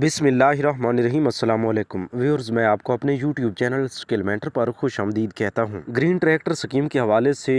बिसमीम अल्लाम व्यूअर्स मैं आपको अपने यूट्यूब चैनल स्किल मेंटर पर खुश आमदीद कहता हूँ ग्रीन ट्रैक्टर स्कीम के हवाले से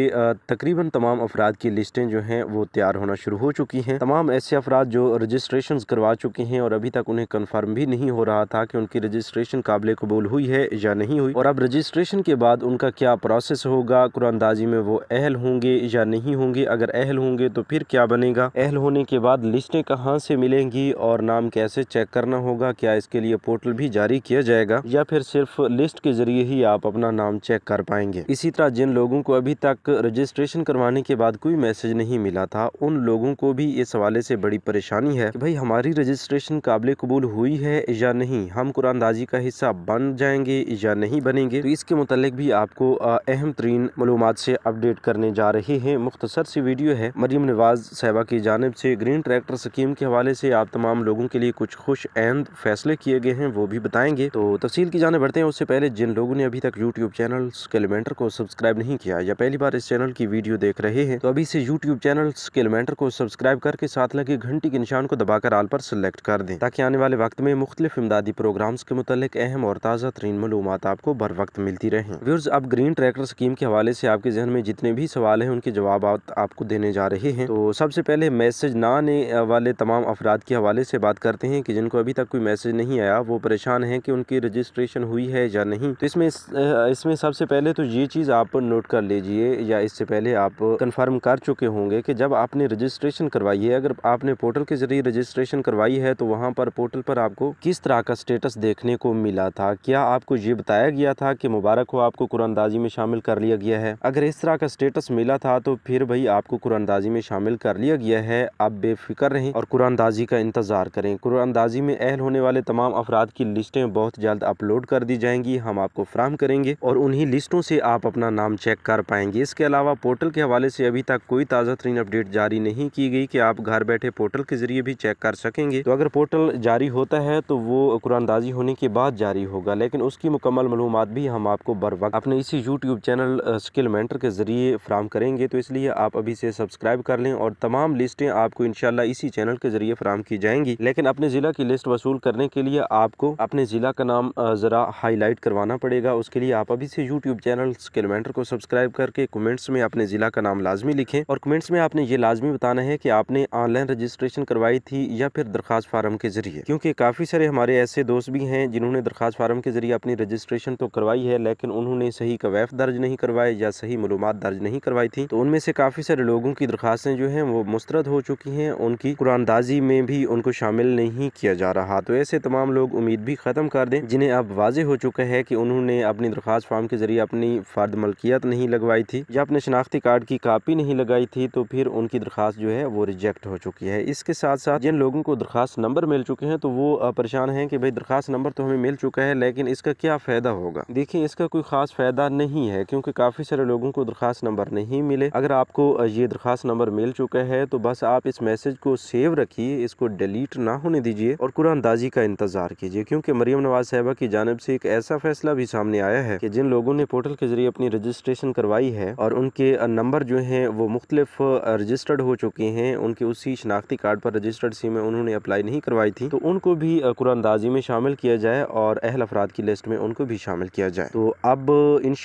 तकरीबन तमाम अफराद की लिस्टें जो हैं वो तैयार होना शुरू हो चुकी हैं तमाम ऐसे अफराद जो रजिस्ट्रेशन करवा चुके हैं और अभी तक उन्हें कन्फर्म भी नहीं हो रहा था कि उनकी रजिस्ट्रेशन काबिल कबूल हुई है या नहीं हुई और अब रजिस्ट्रेशन के बाद उनका क्या प्रोसेस होगा कुरानदाजी में वो अहल होंगे या नहीं होंगे अगर अहल होंगे तो फिर क्या बनेगा अहल होने के बाद लिस्टें कहाँ से मिलेंगी और नाम कैसे चेक करना होगा क्या इसके लिए पोर्टल भी जारी किया जाएगा या फिर सिर्फ लिस्ट के जरिए ही आप अपना नाम चेक कर पाएंगे इसी तरह जिन लोगों को अभी तक रजिस्ट्रेशन करवाने के बाद कोई मैसेज नहीं मिला था उन लोगों को भी इस हवाले से बड़ी परेशानी है कि भाई हमारी रजिस्ट्रेशन काबिल कबूल हुई है या नहीं हम कुरानदाजी का हिस्सा बन जाएंगे या नहीं बनेंगे तो इसके मतलब भी आपको अहम तरीन मलूम से अपडेट करने जा रहे हैं मुख्तसर सी वीडियो है मरीम नवाज साहबा की जानब से ग्रीन ट्रैक्टर स्कीम के हवाले से आप तमाम लोगों के लिए कुछ खुश एंड फैसले किए गए हैं वो भी बताएंगे तो तफसील की जाने बढ़ते हैं उससे पहले जिन लोगों ने अभी तक यूट्यूब चैनल स्केलमेंटर को सब्सक्राइब नहीं किया या पहली बार इस चैनल की वीडियो देख रहे हैं तो अभी से यूट्यूब चैनल स्केलमेंटर को सब्सक्राइब करके साथ लगे घंटी के निशान को दबाकर आल पर सिलेक्ट कर दें ताकि आने वाले वक्त में मुख्तलिफ इमदादी प्रोग्राम्स के मुतालिक अहम और ताज़ा तरीन मालूम आपको बर वक्त मिलती रहे व्यूर्स अब ग्रीन ट्रैक्टर स्कीम के हवाले से आपके जहन में जितने भी सवाल हैं उनके जवाब आपको देने जा रहे हैं तो सबसे पहले मैसेज ना आने वाले तमाम अफराद के हवाले से बात करते हैं कि जिनको अभी तक कोई मैसेज नहीं आया वो परेशान हैं कि उनकी रजिस्ट्रेशन हुई है या नहीं तो इसमें इसमें सबसे पहले तो ये चीज़ आप नोट कर लीजिए या इससे पहले आप कंफर्म कर चुके होंगे कि जब आपने रजिस्ट्रेशन करवाई है अगर आपने पोर्टल के ज़रिए रजिस्ट्रेशन करवाई है तो वहाँ पर पोर्टल पर आपको किस तरह का स्टेटस देखने को मिला था क्या आपको ये बताया गया था कि मुबारक हो आपको कुरानदाजी में शामिल कर लिया गया है अगर इस तरह का स्टेटस मिला था तो फिर भाई आपको कुरानदाजी में शामिल कर लिया गया है आप बेफिक्र रहें और कुरानदाजी का इंतज़ार करें कुरानदाजी में अहल होने वाले तमाम अफराद की लिस्टें बहुत जल्द अपलोड कर दी जाएंगी हम आपको फ्राहम करेंगे और उन्हीं लिस्टों से आप अपना नाम चेक कर पाएंगे इसके अलावा पोर्टल के हवाले से अभी तक कोई ताज़ा तरीन अपडेट जारी नहीं की गई कि आप घर बैठे पोर्टल के जरिए भी चेक कर सकेंगे तो अगर पोर्टल जारी होता है तो वो कुरानदाजी होने के बाद जारी होगा लेकिन उसकी मुकम्मल मालूम भी हम आपको बर वक्त अपने इसी यूट्यूब चैनल स्किल मेंटर के ज़रिए फ्राहम करेंगे तो इसलिए आप अभी से सब्सक्राइब कर लें और तमाम लिस्टें आपको इनशाला इसी चैनल के ज़रिए फ्राहम की जाएंगी लेकिन अपने ज़िला की इंटरेस्ट वसूल करने के लिए आपको अपने ज़िला का नाम ज़रा हाईलाइट करवाना पड़ेगा उसके लिए आप अभी से यूट्यूब चैनल स्किलोमीटर को सब्सक्राइब करके कमेंट्स में अपने ज़िला का नाम लाजमी लिखें और कमेंट्स में आपने ये लाजमी बताना है कि आपने ऑनलाइन रजिस्ट्रेशन करवाई थी या फिर दरख्वास्त फार्म के जरिए क्योंकि काफ़ी सारे हमारे ऐसे दोस्त भी हैं जिन्होंने दरख्वास्त फार्म के जरिए अपनी रजिस्ट्रेशन तो करवाई है लेकिन उन्होंने सही कवैफ दर्ज नहीं करवाए या सही मालूम दर्ज नहीं करवाई थी तो उनमें से काफ़ी सारे लोगों की दरख्वास्तें जो हैं वो मुस्रद हो चुकी हैं उनकी कुरानदाजी में भी उनको शामिल नहीं किया जा जा रहा तो ऐसे तमाम लोग उम्मीद भी ख़त्म कर दें जिन्हें अब वाजे हो चुका है कि उन्होंने अपनी दरख्वास्त फार्म के ज़रिए अपनी फ़र्द मलकियत नहीं लगवाई थी या अपने शनाख्ती कार्ड की कापी नहीं लगाई थी तो फिर उनकी दरख्वास्त जो है वो रिजेक्ट हो चुकी है इसके साथ साथ जिन लोगों को दरख्वास्त नंबर मिल चुके हैं तो वो परेशान हैं कि भाई दरख्वास्त नंबर तो हमें मिल चुका है लेकिन इसका क्या फ़ायदा होगा देखिए इसका कोई ख़ास फ़ायदा नहीं है क्योंकि काफ़ी सारे लोगों को दरख्वास्त नंबर नहीं मिले अगर आपको ये दरख्वास्त नंबर मिल चुका है तो बस आप इस मैसेज को सेव रखिए इसको डिलीट ना होने दीजिए और अंदाजी का इंतजार कीजिए क्योंकि मरियम नवाज साहबा की जानब से एक ऐसा फैसला भी सामने आया है कि जिन लोगों ने पोर्टल के जरिए अपनी रजिस्ट्रेशन करवाई है और उनके नंबर जो हैं वो मुख्तलिफ रजिस्टर्ड हो चुके हैं उनके उसी शनाख्ती कार्ड पर रजिस्टर्ड सी में उन्होंने अप्लाई नहीं करवाई थी तो उनको भी कुरानदाजी में शामिल किया जाए और अहल अफराद की लिस्ट में उनको भी शामिल किया जाए तो अब इन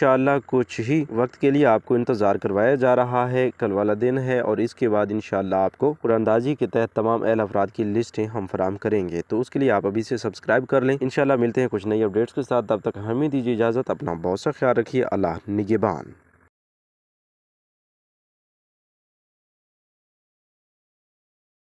कुछ ही वक्त के लिए आपको इंतज़ार करवाया जा रहा है कल वाला दिन है और इसके बाद इन आपको कुरानदाजी के तहत तमाम अहल अफराद की लिस्टें हम फराम करेंगे तो उसके लिए आप अभी से सब्सक्राइब कर लें इनशाला मिलते हैं कुछ नई अपडेट्स के साथ तब तक हमें दीजिए इजाज़त अपना बहुत सा ख्याल रखिए अल्लाह निगेबान